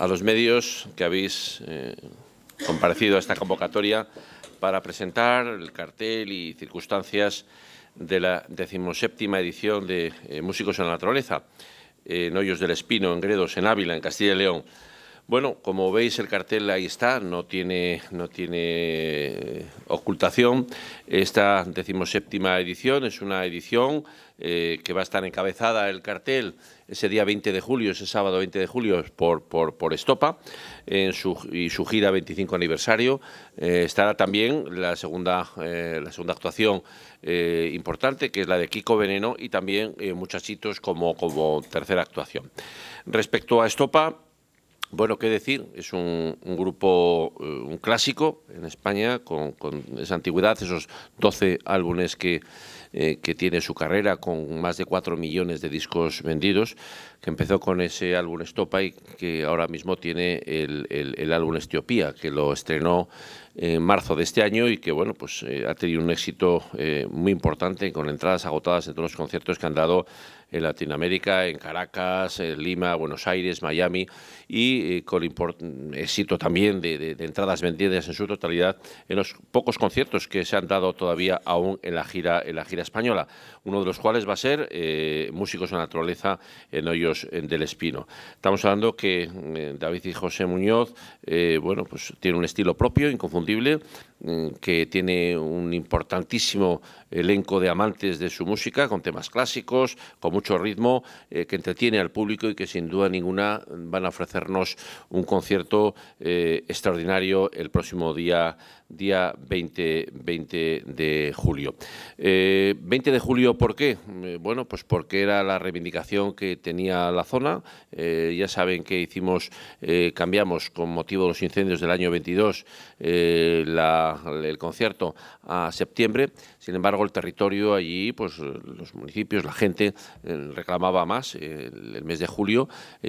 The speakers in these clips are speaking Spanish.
a los medios que habéis eh, comparecido a esta convocatoria para presentar el cartel y circunstancias de la decimoséptima edición de eh, Músicos en la Naturaleza, en Hoyos del Espino, en Gredos, en Ávila, en Castilla y León. Bueno, como veis el cartel ahí está, no tiene, no tiene eh, ocultación. Esta séptima edición es una edición eh, que va a estar encabezada el cartel ese día 20 de julio, ese sábado 20 de julio, por, por, por Estopa en su, y su gira 25 aniversario. Eh, estará también la segunda, la segunda actuación importante, que es la de Kiko Veneno, y también Muchachitos como, como tercera actuación. Respecto a Estopa, bueno, qué decir, es un, grupo, eh, un clásico en España, con, esa antigüedad, esos 12 álbumes que, eh, que tiene su carrera con más de 4 millones de discos vendidos, que empezó con ese álbum Stopay, que ahora mismo tiene el, el, álbum Estiopía, que lo estrenó en marzo de este año y que bueno pues eh, ha tenido un éxito muy importante con entradas agotadas en todos los conciertos que han dado en Latinoamérica, en Caracas, en Lima, Buenos Aires, Miami y eh, con éxito también de, entradas vendidas en su totalidad en los pocos conciertos que se han dado todavía aún en la gira, en la gira española, uno de los cuales va a ser eh, Músicos de la Naturaleza en Hoyos del Espino. Estamos hablando que eh, David y José Muñoz, bueno, pues tiene un estilo propio, inconfundible, Mm, que tiene un importantísimo elenco de amantes de su música, con temas clásicos, con mucho ritmo, eh, que entretiene al público y que sin duda ninguna van a ofrecernos un concierto eh, extraordinario el próximo día día 20, de julio. 20 eh, de julio, ¿por qué? Eh, bueno, pues porque era la reivindicación que tenía la zona. Eh, ya saben que hicimos, cambiamos con motivo de los incendios del año 22 el concierto a septiembre. Sin embargo, el territorio allí, pues los municipios, la gente reclamaba más el, el mes de julio.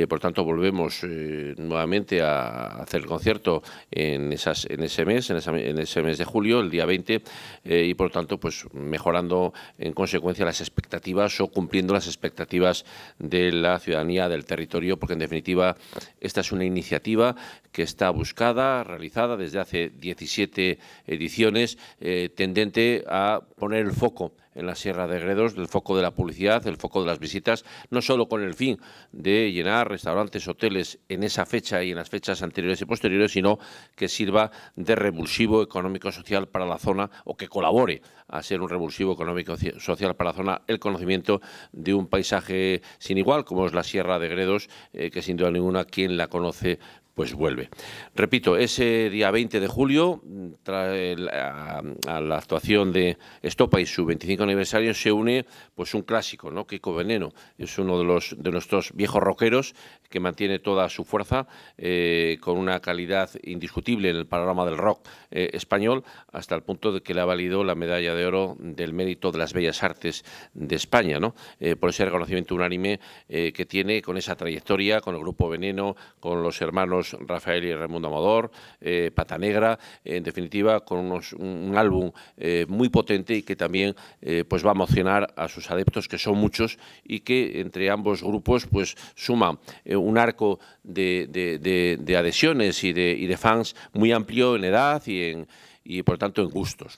por tanto, volvemos nuevamente a hacer el concierto en, esas, en ese mes, en esa en ese mes de julio, el día 20, eh, y por lo tanto, pues mejorando en consecuencia las expectativas o cumpliendo las expectativas de la ciudadanía del territorio, porque en definitiva esta es una iniciativa que está buscada, realizada desde hace 17 ediciones, eh, tendente a poner el foco en la Sierra de Gredos, del foco de la publicidad, el foco de las visitas, no solo con el fin de llenar restaurantes, hoteles en esa fecha y en las fechas anteriores y posteriores, sino que sirva de revulsivo económico-social para la zona o que colabore a ser un revulsivo económico-social para la zona el conocimiento de un paisaje sin igual, como es la Sierra de Gredos, eh, que sin duda ninguna quien la conoce pues vuelve. Repito, ese día 20 de julio, mm, a la actuación de Estopa y su 25 aniversario, se une pues un clásico, ¿no? Kiko Veneno. Es uno de, los, de nuestros viejos rockeros que mantiene toda su fuerza eh, con una calidad indiscutible en el panorama del rock eh, español, hasta el punto de que le ha valido la medalla de oro del mérito de las bellas artes de España, ¿no? Eh, por ese reconocimiento unánime que tiene con esa trayectoria, con el grupo Veneno, con los hermanos Rafael y Raimundo Amador, eh, Pata Negra, en definitiva con un, álbum eh, muy potente y que también eh, pues va a emocionar a sus adeptos, que son muchos y que entre ambos grupos pues suman un arco de, adhesiones y de, y de fans muy amplio en edad y en y por lo tanto en gustos.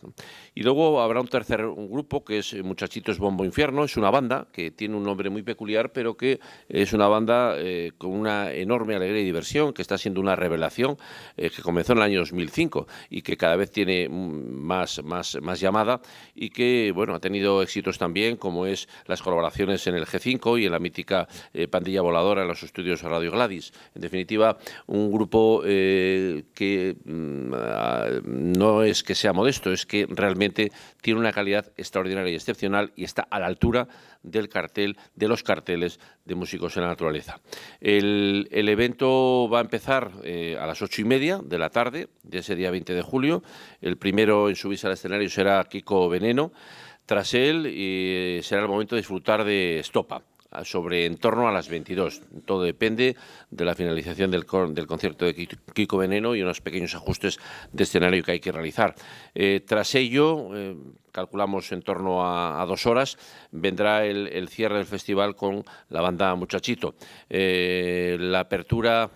Y luego habrá un tercer grupo que es eh, Muchachitos Bombo Infierno, es una banda que tiene un nombre muy peculiar, pero que es una banda eh, con una enorme alegría y diversión, que está siendo una revelación, eh, que comenzó en el año 2005 y que cada vez tiene mm, más, más, más llamada y que bueno ha tenido éxitos también, como es las colaboraciones en el G5 y en la mítica Pandilla Voladora en los estudios Radio Gladys. En definitiva, un grupo que mm, ah, no es que sea modesto, es que realmente tiene una calidad extraordinaria y excepcional y está a la altura del cartel, de los carteles de Músicos en la Naturaleza. El, evento va a empezar eh, a las ocho y media de la tarde de ese día 20 de julio. El primero en subirse al escenario será Kiko Veneno. Tras él eh, será el momento de disfrutar de Estopa sobre en torno a las 22. Todo depende de la finalización del, concierto de Kiko Veneno y unos pequeños ajustes de escenario que hay que realizar. Eh, tras ello, eh, calculamos en torno a, dos horas, vendrá el, cierre del festival con la banda Muchachito. Eh, la apertura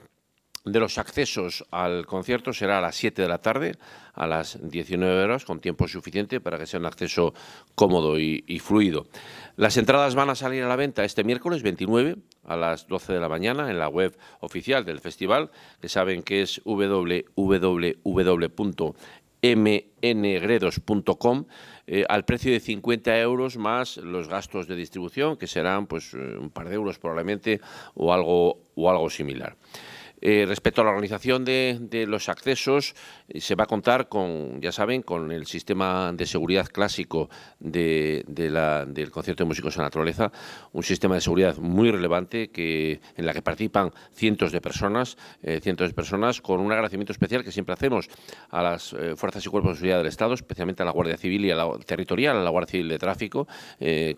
de los accesos al concierto será a las 7 de la tarde, a las 19 horas, con tiempo suficiente para que sea un acceso cómodo y, fluido. Las entradas van a salir a la venta este miércoles 29 a las 12 de la mañana en la web oficial del festival, que saben que es www.mngredos.com, eh, al precio de 50 euros más los gastos de distribución que serán pues eh, un par de euros probablemente o algo o algo similar. Eh, respecto a la organización de, los accesos, eh, se va a contar con, ya saben, con el sistema de seguridad clásico de, la, del concierto de músicos la naturaleza, un sistema de seguridad muy relevante que, en la que participan cientos de personas, eh, cientos de personas, con un agradecimiento especial que siempre hacemos a las fuerzas y cuerpos de seguridad del Estado, especialmente a la Guardia Civil y a la territorial, a la Guardia Civil de Tráfico,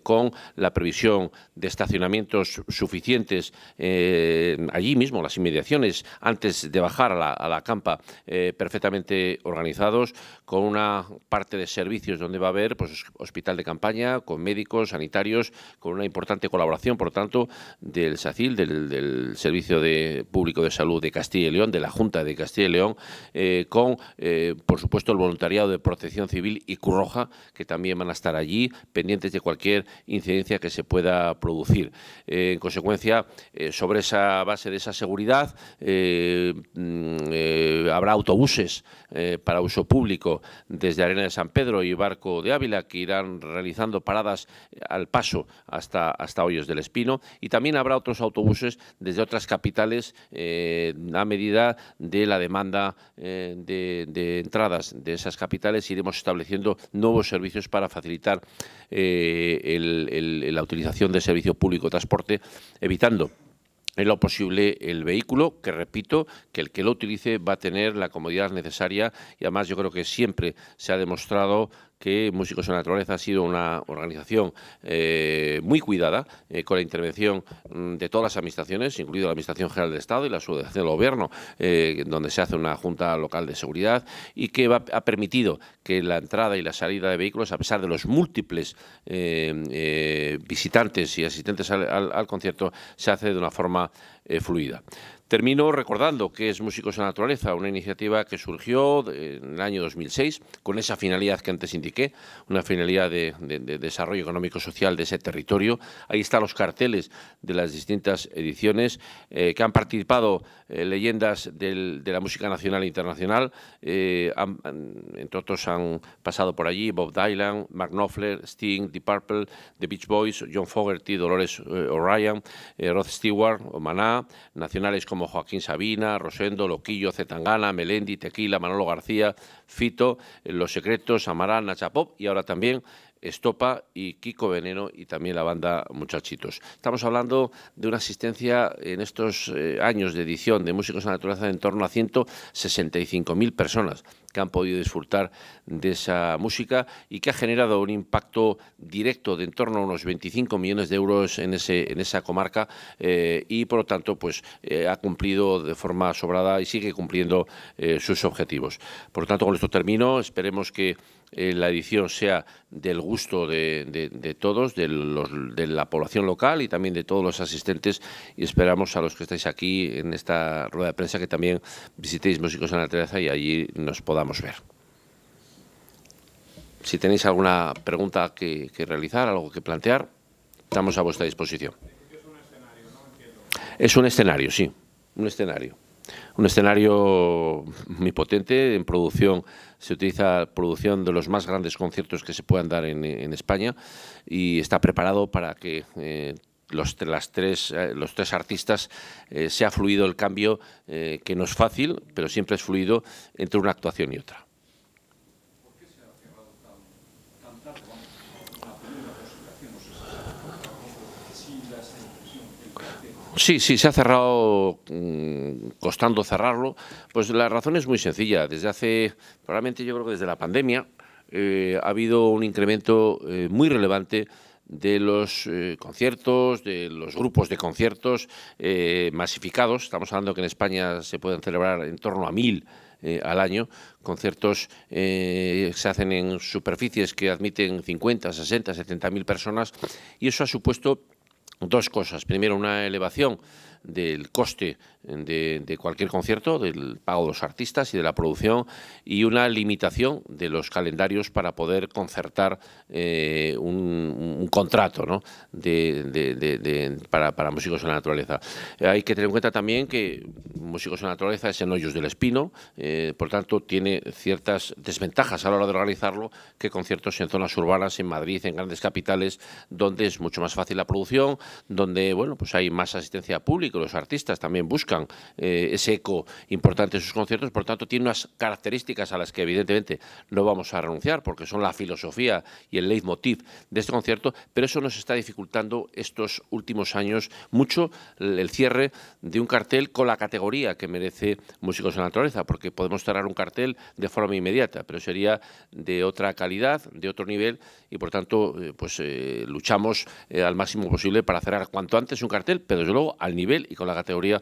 con la previsión de estacionamientos suficientes allí mismo, las inmediaciones antes de bajar a la, campa eh, perfectamente organizados, con una parte de servicios donde va a haber pues, hospital de campaña, con médicos, sanitarios, con una importante colaboración, por tanto, del SACIL, del, Servicio de Público de Salud de Castilla y León, de la Junta de Castilla y León, eh, con, eh, por supuesto, el voluntariado de Protección Civil y Curroja, que también van a estar allí, pendientes de cualquier incidencia que se pueda producir. en consecuencia, sobre esa base de esa seguridad, eh, mm, eh, habrá autobuses eh, para uso público desde Arena de San Pedro y Barco de Ávila que irán realizando paradas al paso hasta, hasta Hoyos del Espino y también habrá otros autobuses desde otras capitales a medida de la demanda de, entradas de esas capitales iremos estableciendo nuevos servicios para facilitar la utilización del servicio público de transporte evitando es lo posible el vehículo, que repito, que el que lo utilice va a tener la comodidad necesaria y además yo creo que siempre se ha demostrado que Músicos en la Naturaleza ha sido una organización eh, muy cuidada, eh, con la intervención mm, de todas las administraciones, incluida la Administración General del Estado y la Asociación del Gobierno, eh, donde se hace una Junta Local de Seguridad, y que ha permitido que la entrada y la salida de vehículos, a pesar de los múltiples visitantes y asistentes al, al concierto, se hace de una forma eh, fluida. Termino recordando que es Músicos en la Naturaleza, una iniciativa que surgió en el año 2006 con esa finalidad que antes indiqué, una finalidad de, desarrollo económico-social de ese territorio. Ahí están los carteles de las distintas ediciones eh, que han participado eh, leyendas de la música nacional e internacional. entre otros han pasado por allí Bob Dylan, Mark Knopfler, Sting, The Purple, The Beach Boys, John Fogerty, Dolores O'Ryan, Rod Stewart, Maná, nacionales como Joaquín Sabina, Rosendo, Loquillo, Zetangana, Melendi, Tequila, Manolo García, Fito, eh, Los Secretos, Amaral, Nachapop y ahora también Estopa y Kiko Veneno y también la banda Muchachitos. Estamos hablando de una asistencia en estos eh, años de edición de Músicos a la Naturaleza de en torno a 165.000 personas que han podido disfrutar de esa música y que ha generado un impacto directo de en torno a unos 25 millones de euros en, ese, en esa comarca eh, y por lo tanto pues eh, ha cumplido de forma sobrada y sigue cumpliendo eh, sus objetivos. Por lo tanto con esto termino, esperemos que la edición sea del gusto de, todos, de, la población local y también de todos los asistentes y esperamos a los que estáis aquí en esta rueda de prensa que también visitéis Músicos en la teresa y allí nos podamos vamos a ver. Si tenéis alguna pregunta que, realizar, algo que plantear, estamos a vuestra disposición. Es un escenario, sí, un escenario. Un escenario muy potente, en producción se utiliza producción de los más grandes conciertos que se puedan dar en, España y está preparado para que eh, los, las tres, eh, los tres artistas eh, se ha fluido el cambio, eh, que no es fácil, pero siempre es fluido entre una actuación y otra. Sí, sí, se ha cerrado, mm, costando cerrarlo. Pues la razón es muy sencilla. Desde hace, probablemente yo creo que desde la pandemia, ha habido un incremento muy relevante de los eh, conciertos, de los grupos de conciertos eh, masificados. Estamos hablando que en España se pueden celebrar en torno a mil eh, al año, conciertos eh, se hacen en superficies que admiten 50, 60, 70 mil personas y eso ha supuesto dos cosas. Primero, una elevación del coste de, cualquier concierto, del pago de los artistas y de la producción, y una limitación de los calendarios para poder concertar eh, un, contrato de, para, músicos en la naturaleza. Eh, hay que tener en cuenta también que músicos en la naturaleza es en hoyos del espino, eh, por tanto tiene ciertas desventajas a la hora de organizarlo que conciertos en zonas urbanas, en Madrid, en grandes capitales, donde es mucho más fácil la producción, donde bueno, pues hay más asistencia pública, los artistas también buscan es eh, ese eco importante en sus conciertos, por tanto tiene unas características a las que evidentemente no vamos a renunciar porque son la filosofía y el leitmotiv de este concierto, pero eso nos está dificultando estos últimos años mucho el cierre de un cartel con la categoría que merece Músicos en la Naturaleza, porque podemos cerrar un cartel de forma inmediata, pero sería de otra calidad, de otro nivel y por tanto eh, pues eh, luchamos al máximo posible para cerrar cuanto antes un cartel, pero desde luego al nivel y con la categoría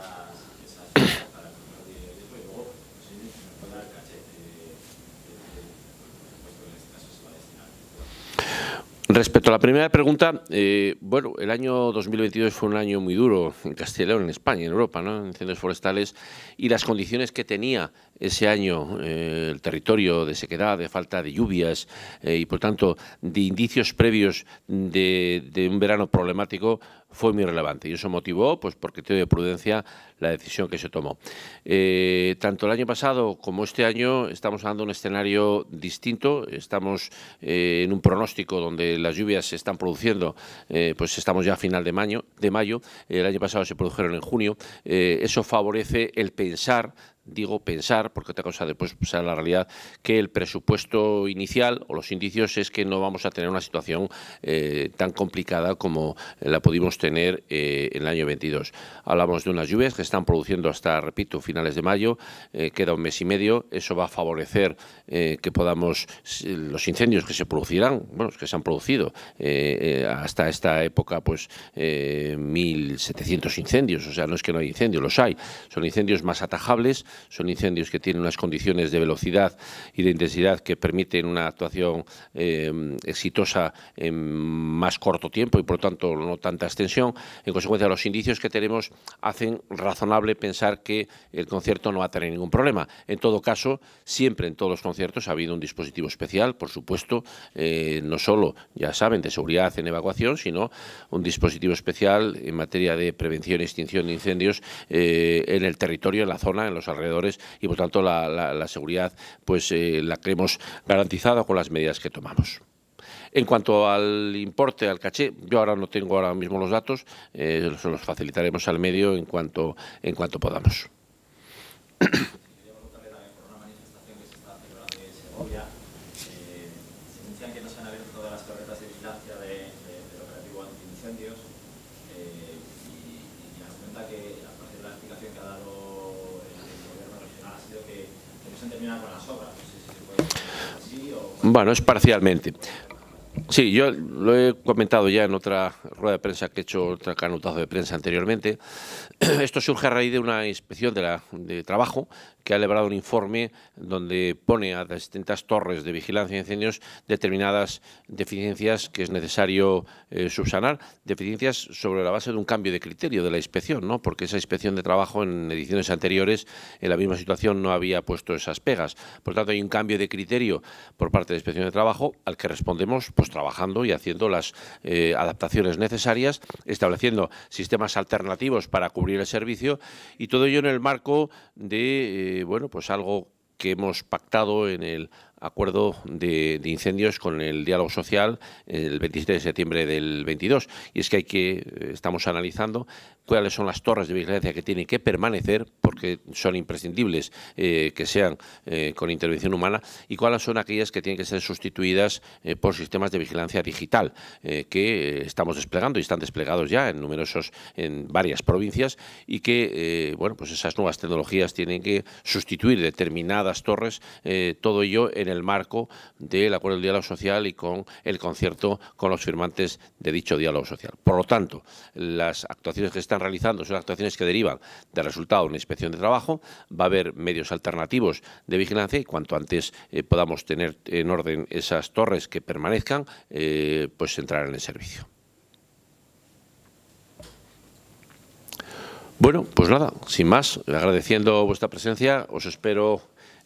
Respecto a la primera pregunta, eh, bueno, el año 2022 fue un año muy duro en Castilla en España, en Europa, ¿no? en incendios forestales, y las condiciones que tenía ese año eh, el territorio de sequedad, de falta de lluvias eh, y, por tanto, de indicios previos de, de un verano problemático, fue muy relevante y eso motivó, pues porque te de prudencia, la decisión que se tomó. Eh, tanto el año pasado como este año estamos hablando de un escenario distinto, estamos eh, en un pronóstico donde las lluvias se están produciendo, eh, pues estamos ya a final de mayo, de mayo el año pasado se produjeron en junio, eso favorece el pensar digo pensar, porque otra cosa después será la realidad, que el presupuesto inicial o los indicios es que no vamos a tener una situación eh, tan complicada como la pudimos tener eh, en el año 22. Hablamos de unas lluvias que están produciendo hasta, repito, finales de mayo, eh, queda un mes y medio, eso va a favorecer que podamos, los incendios que se producirán, bueno, que se han producido hasta esta época, pues 1.700 incendios, o sea, no es que no hay incendios, los hay, son incendios más atajables, son incendios que tienen unas condiciones de velocidad y de intensidad que permiten una actuación eh, exitosa en más corto tiempo y por lo tanto no tanta extensión. En consecuencia, los indicios que tenemos hacen razonable pensar que el concierto no va a tener ningún problema. En todo caso, siempre en todos los conciertos ha habido un dispositivo especial, por supuesto, eh, no solo, ya saben, de seguridad en evacuación, sino un dispositivo especial en materia de prevención y extinción de incendios eh, en el territorio, en la zona, en los alrededores y por tanto la, seguridad pues eh, la creemos garantizada con las medidas que tomamos. En cuanto al importe, al caché, yo ahora no tengo ahora mismo los datos, eh, se los facilitaremos al medio en cuanto, en cuanto podamos. Bueno, es parcialmente. Sí, yo lo he comentado ya en otra rueda de prensa que he hecho, otro canutazo de prensa anteriormente. Esto surge a raíz de una inspección de, la, de trabajo que ha elaborado un informe donde pone a las distintas torres de vigilancia de incendios determinadas deficiencias que es necesario eh, subsanar, deficiencias sobre la base de un cambio de criterio de la inspección, ¿no? porque esa inspección de trabajo en ediciones anteriores en la misma situación no había puesto esas pegas. Por lo tanto, hay un cambio de criterio por parte de la inspección de trabajo al que respondemos pues, trabajando y haciendo las eh, adaptaciones necesarias, estableciendo sistemas alternativos para cubrir el servicio y todo ello en el marco de, eh, bueno, pues algo que hemos pactado en el acuerdo de, incendios con el diálogo social eh, el 27 de septiembre del 22. Y es que hay que eh, estamos analizando cuáles son las torres de vigilancia que tienen que permanecer, porque son imprescindibles eh, que sean con intervención humana, y cuáles son aquellas que tienen que ser sustituidas por sistemas de vigilancia digital que estamos desplegando y están desplegados ya en numerosos, en varias provincias, y que bueno, pues esas nuevas tecnologías tienen que sustituir determinadas torres, todo ello en el marco del acuerdo del diálogo social y con el concierto con los firmantes de dicho diálogo social. Por lo tanto, las actuaciones que se están realizando son actuaciones que derivan del resultado de una inspección de trabajo. Va a haber medios alternativos de vigilancia y cuanto antes eh, podamos tener en orden esas torres que permanezcan, eh, pues entrarán en servicio. Bueno, pues nada, sin más, agradeciendo vuestra presencia, os espero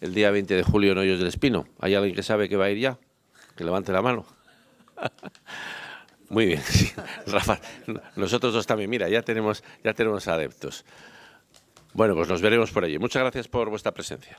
el día 20 de julio en Hoyos del Espino. ¿Hay alguien que sabe que va a ir ya? Que levante la mano. Muy bien, sí. Rafa, nosotros dos también. Mira, ya tenemos, ya tenemos adeptos. Bueno, pues nos veremos por allí. Muchas gracias por vuestra presencia.